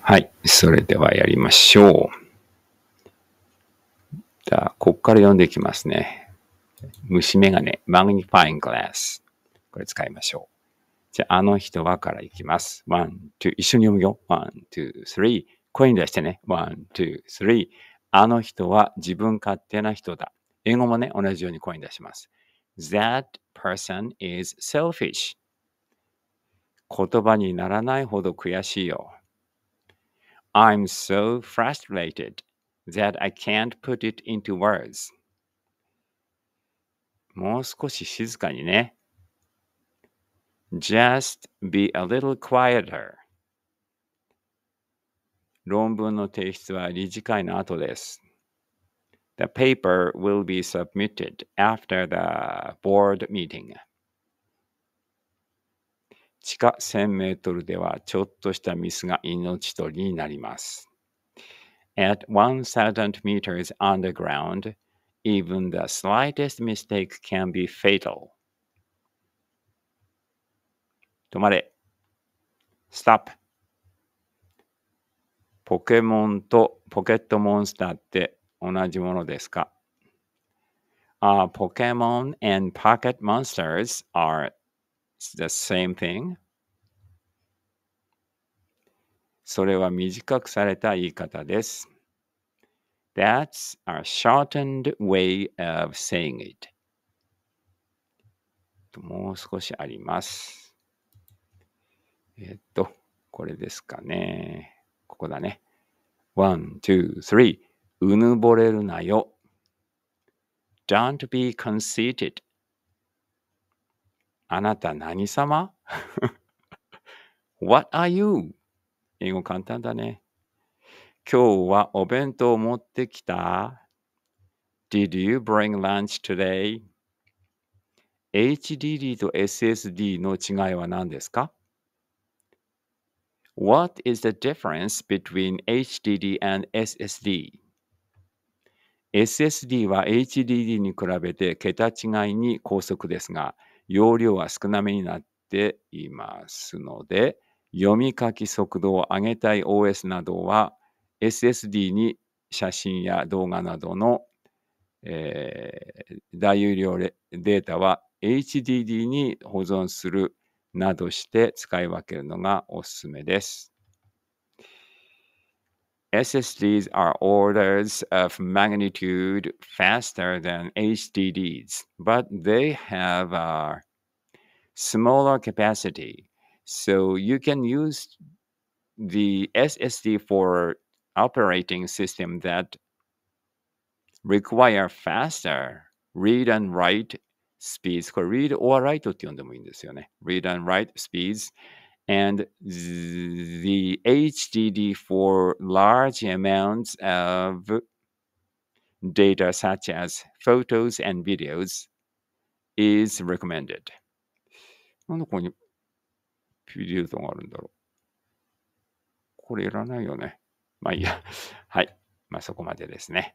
はい。それではやりましょう。じゃあ、こっから読んでいきますね。虫眼鏡、マグニファイングラス。これ使いましょう。じゃあ、あの人はからいきます。ワン、ツー、一緒に読むよ。ワン、ツー、スリー。声に出してね。ワン、ツー、スリー。あの人は自分勝手な人だ。英語もね、同じように声に出します。That person is selfish. 言葉にならないほど悔しいよ。I'm so frustrated that I can't put it into words. もう少し静かにね。Just be a little quieter. 論文の提出は理事会の後です。The paper will be submitted after the board meeting. 地下1000メートルではちょっとしたミスが命取りになります。At 1000 meters underground, even the slightest mistake can be fatal. 止まれ。Stop. ポケモンとポケットモンスターって同じものですか、uh, Pokemon and Pocket Monsters are It's the same thing. それは短くされた言い方です。That's a shortened way of saying it. もう少しあります。えっと、これですかね。ここだね。One, two, three. うぬぼれるなよ。Don't be conceited. あなた何様 ?What are you? 英語簡単だね。今日はお弁当を持ってきた。Did you bring lunch today? HDD と SSD の違いは何ですか ?What is the difference between HDD and SSD? SSD は HDD に比べて桁違いに高速ですが、容量は少なめになっていますので、読み書き速度を上げたい OS などは SSD に写真や動画などの、えー、大容量データは HDD に保存するなどして使い分けるのがおすすめです。SSDs are orders of magnitude faster than HDDs, but they have a smaller capacity. So you can use the SSD for operating system that require faster read and write speeds これ read or write って呼んでもいいんですよね。read and write speeds and the HDD for large amounts of data such as photos and videos is recommended. なんでここにピリオドがあるんだろうこれいらないよね。まあいいや。はい。まあそこまでですね。